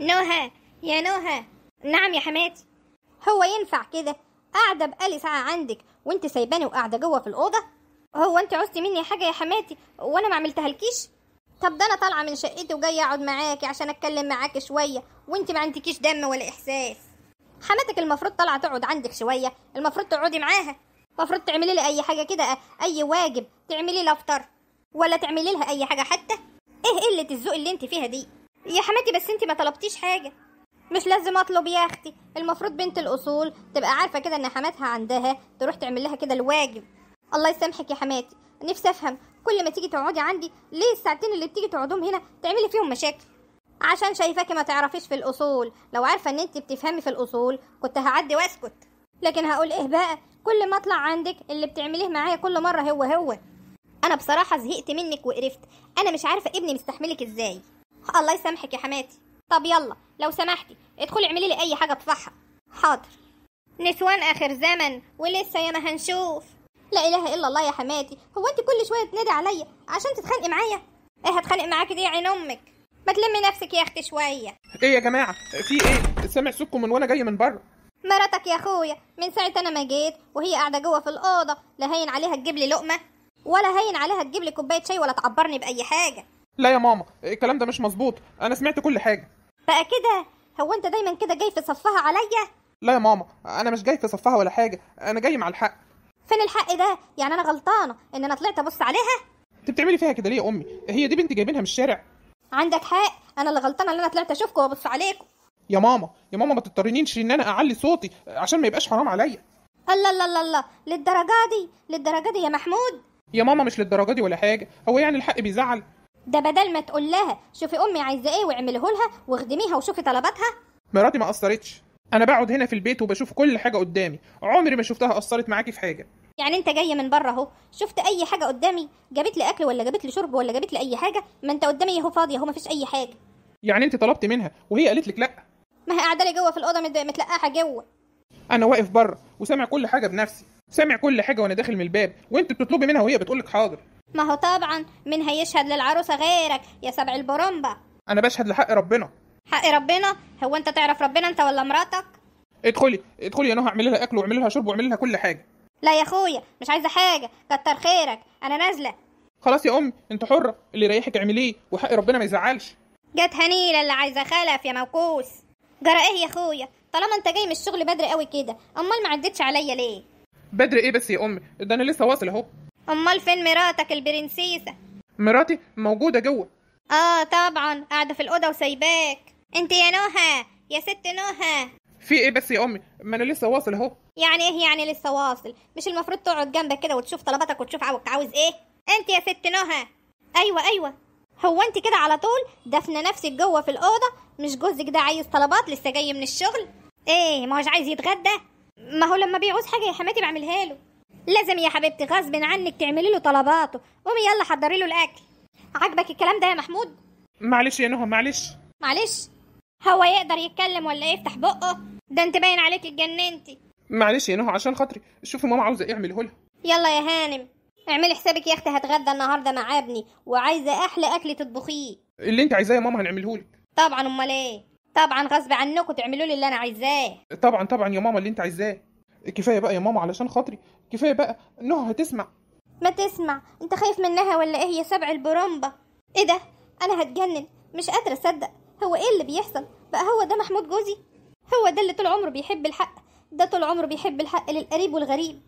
نهى يا نهى نعم يا حماتي هو ينفع كده قاعده بقالي ساعه عندك وانت سايباني وقاعده جوه في الاوضه هو انت عوزتي مني حاجه يا حماتي وانا ما لكيش طب ده انا طالعه من شقتي وجايه اقعد معاكي عشان اتكلم معاكي شويه وانت ما عندكيش دم ولا احساس حماتك المفروض طالعه تقعد عندك شويه المفروض تقعدي معاها المفروض تعملي لي اي حاجه كده اي واجب تعملي لي افطر ولا تعملي لها اي حاجه حتى ايه قله الذوق اللي انت فيها دي يا حماتي بس انت ما طلبتيش حاجه مش لازم اطلب يا اختي المفروض بنت الاصول تبقى عارفه كده ان حماتها عندها تروح تعمل لها كده الواجب الله يسامحك يا حماتي نفسي افهم كل ما تيجي تقعدي عندي ليه الساعتين اللي بتيجي تقعدهم هنا تعملي فيهم مشاكل عشان شايفاكي ما تعرفيش في الاصول لو عارفه ان انت بتفهمي في الاصول كنت هعدي واسكت لكن هقول ايه بقى كل ما اطلع عندك اللي بتعمليه معايا كل مره هو هو انا بصراحه زهقت منك وقرفت انا مش عارفه ابني مستحملك ازاي الله يسامحك يا حماتي طب يلا لو سمحتي ادخلي اعملي لي اي حاجه افضحها حاضر نسوان اخر زمن ولسه ياما هنشوف لا اله الا الله يا حماتي هو انت كل شويه تنادي عليا عشان تتخانقي معايا ايه هتخانق معاكي دي يا عين امك ما تلمي نفسك يا اختي شويه ايه يا جماعه في ايه سامع صوتكم من وانا جاي من بره مراتك يا اخويا من ساعه انا ما جيت وهي قاعده جوه في الاوضه لا هين عليها تجيب لي لقمه ولا هين عليها تجيب لي كوبايه شاي ولا تعبرني باي حاجه لا يا ماما الكلام ده مش مظبوط انا سمعت كل حاجه بقى كده هو انت دايما كده جاي في صفها عليا لا يا ماما انا مش جاي في صفها ولا حاجه انا جاي مع الحق فين الحق ده يعني انا غلطانه ان انا طلعت ابص عليها انت بتعملي فيها كده ليه يا امي هي دي بنت جايبينها من الشارع عندك حق انا اللي غلطانه ان انا طلعت اشوفكم وابص عليكم يا ماما يا ماما ما تضطرينيش ان انا اعلي صوتي عشان ما يبقاش حرام عليا الله الله الله الله للدرجه دي للدرجه دي يا محمود يا ماما مش للدرجه دي ولا حاجه هو يعني الحق بيزعل ده بدل ما تقول لها شوفي امي عايزه ايه واعمله لها واخدميها وشوفي طلباتها مراتي ما قصرتش انا بقعد هنا في البيت وبشوف كل حاجه قدامي عمري ما شفتها قصرت معاكي في حاجه يعني انت جايه من بره اهو شفت اي حاجه قدامي جابت لي اكل ولا جابت لي شرب ولا جابت لي اي حاجه ما انت قدامي اهو فاضيه اهو ما فيش اي حاجه يعني انت طلبت منها وهي قالت لك لا ما هي قاعده لي جوه في الاوضه متلقاها جوه انا واقف بره وسامع كل حاجه بنفسي سامع كل حاجه وانا داخل من الباب وانت بتطلبي منها وهي بتقول لك حاضر ما هو طبعا مين هيشهد للعروسة غيرك يا سبع البرمبة أنا بشهد لحق ربنا حق ربنا هو أنت تعرف ربنا أنت ولا مراتك ادخلي ادخلي يا نهى اعملي لها أكل واعملي لها شرب واعملي لها كل حاجة لا يا أخويا مش عايزة حاجة كتر خيرك أنا نازلة خلاص يا أمي أنت حرة اللي يريحك اعمليه وحق ربنا ما يزعلش جت هنيلة اللي عايزة خلف يا موكوس جرى إيه يا أخويا طالما أنت جاي من الشغل بدري قوي كده أمال ما عدتش عليا ليه بدري إيه بس يا أمي ده أنا لسه واصل أهو امال فين مراتك البرنسيسه مراتي موجوده جوه اه طبعا قاعده في الاوضه وسايباك انت يا نهى يا ست نهى في ايه بس يا امي ما انا لسه واصل اهو يعني ايه يعني لسه واصل مش المفروض تقعد جنبك كده وتشوف طلباتك وتشوف عاوز عاوز ايه انت يا ست نهى ايوه ايوه هو انت كده على طول دفنه نفسك جوه في الاوضه مش جوزك ده عايز طلبات لسه جاي من الشغل ايه ما هوش عايز يتغدى ما هو لما بيعوز حاجه يا حماتي بعملها له لازم يا حبيبتي غصب عنك تعملي له طلباته قومي يلا حضري له الاكل عاجبك الكلام ده يا محمود معلش يا نهى معلش معلش هو يقدر يتكلم ولا يفتح بقه ده انت باين عليك اتجننتي معلش يا نهى عشان خاطري شوفي ماما عاوزه ايه اعمله لها يلا يا هانم اعملي حسابك يا اختي هتغدى النهارده مع ابني وعايزه احلى اكل تطبخيه اللي انت عايزاه يا ماما هنعمله لك طبعا امال ايه طبعا غصب عنكم تعملوا لي اللي انا عايزاه طبعا طبعا يا ماما اللي انت عايزاه كفايه بقى يا ماما علشان خاطري كفايه بقى انها هتسمع ما تسمع انت خايف منها ولا ايه هي سبع البرومبا ايه ده انا هتجنن مش قادره اصدق هو ايه اللي بيحصل بقى هو ده محمود جوزي هو ده اللي طول عمره بيحب الحق ده طول عمره بيحب الحق للقريب والغريب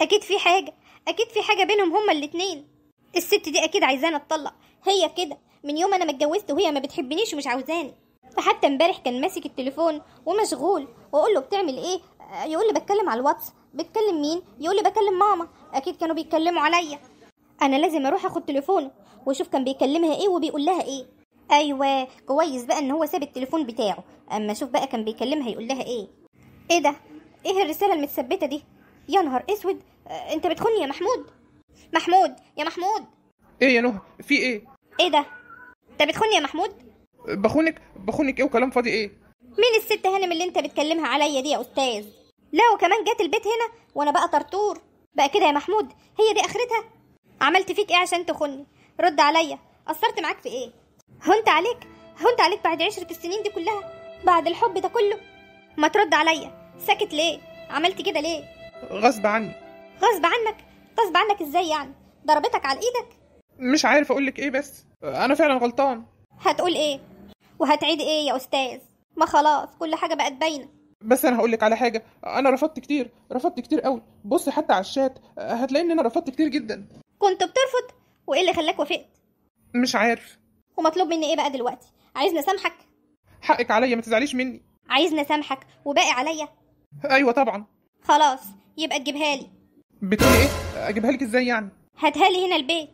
اكيد في حاجه اكيد في حاجه بينهم هما الاتنين الست دي اكيد عايزاني اتطلق هي كده من يوم انا ما اتجوزت وهي ما بتحبنيش ومش عاوزاني فحتى امبارح كان ماسك التليفون ومشغول واقول له بتعمل ايه يقول لي بتكلم على الواتس بتكلم مين يقول لي بكلم ماما اكيد كانوا بيتكلموا عليا انا لازم اروح اخد تليفونه واشوف كان بيكلمها ايه وبيقول لها ايه ايوه كويس بقى ان هو ساب التليفون بتاعه اما اشوف بقى كان بيكلمها يقول لها ايه ايه ده ايه الرساله المتثبته دي يا نهار اسود أه انت بتخوني يا محمود محمود يا محمود ايه يا نهى في ايه ايه ده انت بتخوني يا محمود بخونك بخونك ايه وكلام فاضي ايه مين الست هانم اللي انت بتكلمها عليا دي يا استاذ لا وكمان جت البيت هنا وانا بقى طرطور بقى كده يا محمود هي دي اخرتها عملت فيك ايه عشان تخني رد عليا قصرت معاك في ايه هنت عليك هنت عليك بعد عشرة السنين دي كلها بعد الحب ده كله ما ترد عليا ساكت ليه عملت كده ليه غصب عني غصب عنك غصب عنك ازاي يعني ضربتك على ايدك مش عارف اقولك ايه بس انا فعلا غلطان هتقول ايه وهتعيد ايه يا استاذ ما خلاص كل حاجه بقت باينه بس انا هقول لك على حاجه انا رفضت كتير رفضت كتير قوي بص حتى على الشات هتلاقي ان انا رفضت كتير جدا كنت بترفض وايه اللي خلاك وافقت مش عارف ومطلوب مني ايه بقى دلوقتي عايزني اسامحك حقك عليا ما تزعليش مني عايزني اسامحك وباقي عليا ايوه طبعا خلاص يبقى تجيبها لي بتقولي ايه اجيبها لك ازاي يعني هاتها لي هنا البيت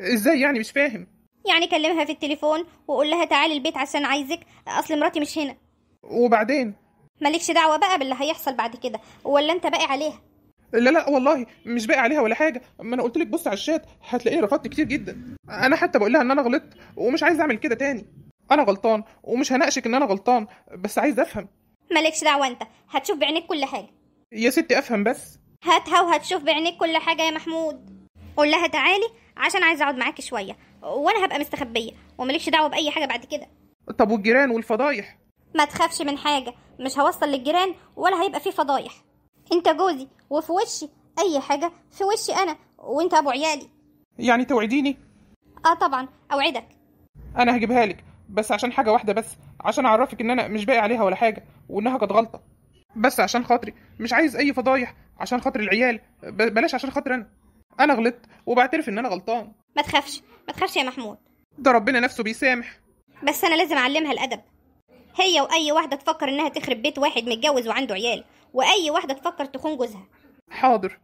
ازاي يعني مش فاهم يعني كلمها في التليفون وقول لها تعالي البيت عشان عايزك اصل مراتي مش هنا وبعدين مالكش دعوه بقى باللي هيحصل بعد كده ولا انت باقي عليها لا لا والله مش باقي عليها ولا حاجه ما انا قلت لك بص على الشات هتلاقيني رفضت كتير جدا انا حتى بقول لها ان انا غلطت ومش عايز اعمل كده تاني انا غلطان ومش هناقشك ان انا غلطان بس عايز افهم مالكش دعوه انت هتشوف بعينيك كل حاجه يا ستي افهم بس هاتها وهتشوف بعينيك كل حاجه يا محمود قول لها تعالي عشان عايز اقعد معاكي شويه وانا هبقى مستخبيه ومالكش دعوه باي حاجه بعد كده طب والجيران والفضايح ما تخافش من حاجة مش هوصل للجيران ولا هيبقى فيه فضايح انت جوزي وفي وشي اي حاجة في وشي انا وانت ابو عيالي يعني توعديني اه طبعا اوعدك انا هجيبها لك بس عشان حاجة واحدة بس عشان اعرفك ان انا مش باقي عليها ولا حاجة وانها كانت غلطة بس عشان خاطري مش عايز اي فضايح عشان خاطر العيال بلاش عشان خاطر انا انا غلطت وبعترف ان انا غلطان ما تخافش ما تخافش يا محمود ده ربنا نفسه بيسامح بس انا لازم اعلمها الادب هي واي واحده تفكر انها تخرب بيت واحد متجوز وعنده عيال واي واحده تفكر تخون جوزها حاضر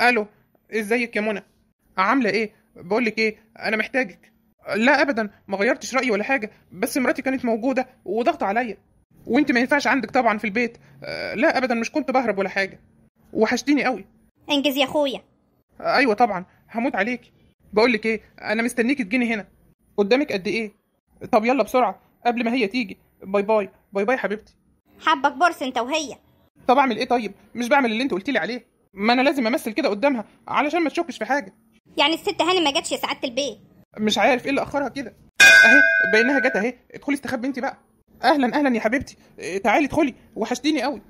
الو ازيك يا منى عامله ايه بقول لك ايه انا محتاجك لا ابدا ما غيرتش رايي ولا حاجه بس مراتي كانت موجوده وضغط عليا وانت ما ينفعش عندك طبعا في البيت لا ابدا مش كنت بهرب ولا حاجه وحشتيني قوي انجز يا اخويا ايوه طبعا هموت عليك بقول لك ايه انا مستنيك تجيني هنا قدامك قد ايه طب يلا بسرعه قبل ما هي تيجي باي باي باي باي حبيبتي حبك بورس انت وهي طب اعمل ايه طيب مش بعمل اللي انت قلت لي عليه ما انا لازم امثل كده قدامها علشان ما تشكش في حاجه يعني الست هانم ما جاتش يا سعاده البيت مش عارف ايه اللي اخرها كده اهي بينها جت اهي ادخلي استخبي انت بقى اهلا اهلا يا حبيبتي اه، تعالي ادخلي وحشتيني قوي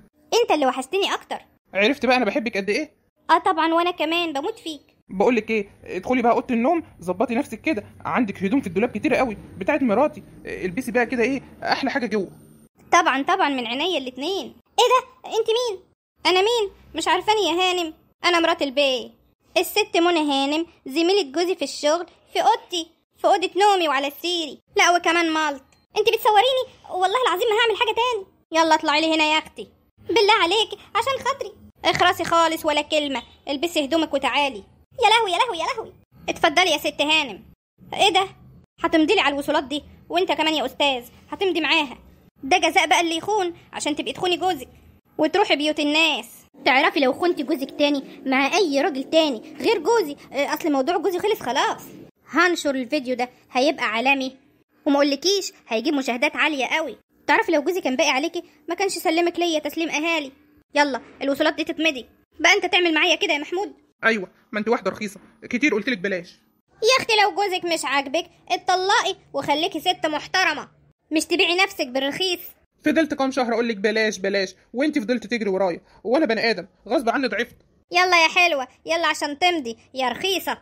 انت اللي وحشتني اكتر عرفت بقى انا بحبك قد ايه اه طبعا وانا كمان بموت فيك بقول لك ايه ادخلي بقى اوضه النوم ظبطي نفسك كده عندك هدوم في الدولاب كتيره قوي بتاعه مراتي البسي بقى كده ايه احلى حاجه جوه طبعا طبعا من عينيا الاتنين ايه ده انت مين انا مين مش عارفاني يا هانم انا مرات البي الست منى هانم زميله جوزي في الشغل في اوضتي في اوضه نومي وعلى سريري لا وكمان مالت انت بتصوريني والله العظيم ما هعمل حاجه تاني يلا اطلعي لي هنا يا اختي بالله عليك عشان خاطري اخرسي خالص ولا كلمه البسي هدومك وتعالي يا لهوي يا لهوي يا لهوي اتفضلي يا ست هانم ايه ده هتمضي لي على الوصولات دي وانت كمان يا استاذ هتمضي معاها ده جزاء بقى اللي يخون عشان تبقي تخوني جوزك وتروحي بيوت الناس تعرفي لو خنتي جوزك تاني مع اي راجل تاني غير جوزي آه، اصل موضوع جوزي خلص خلاص هنشر الفيديو ده هيبقى عالمي وما اقولكيش هيجيب مشاهدات عاليه قوي تعرفي لو جوزي كان باقي عليكي ما كانش سلمك ليا تسليم اهالي يلا الوصولات دي تتمضي بقى انت تعمل معايا كده يا محمود ايوه ما انت واحده رخيصه كتير قلت لك بلاش يا اختي لو جوزك مش عاجبك اتطلقي وخليكي ست محترمه مش تبيعي نفسك بالرخيص فضلت كام شهر اقول لك بلاش بلاش وانت فضلت تجري ورايا وانا بني ادم غصب عني ضعفت يلا يا حلوه يلا عشان تمضي يا رخيصه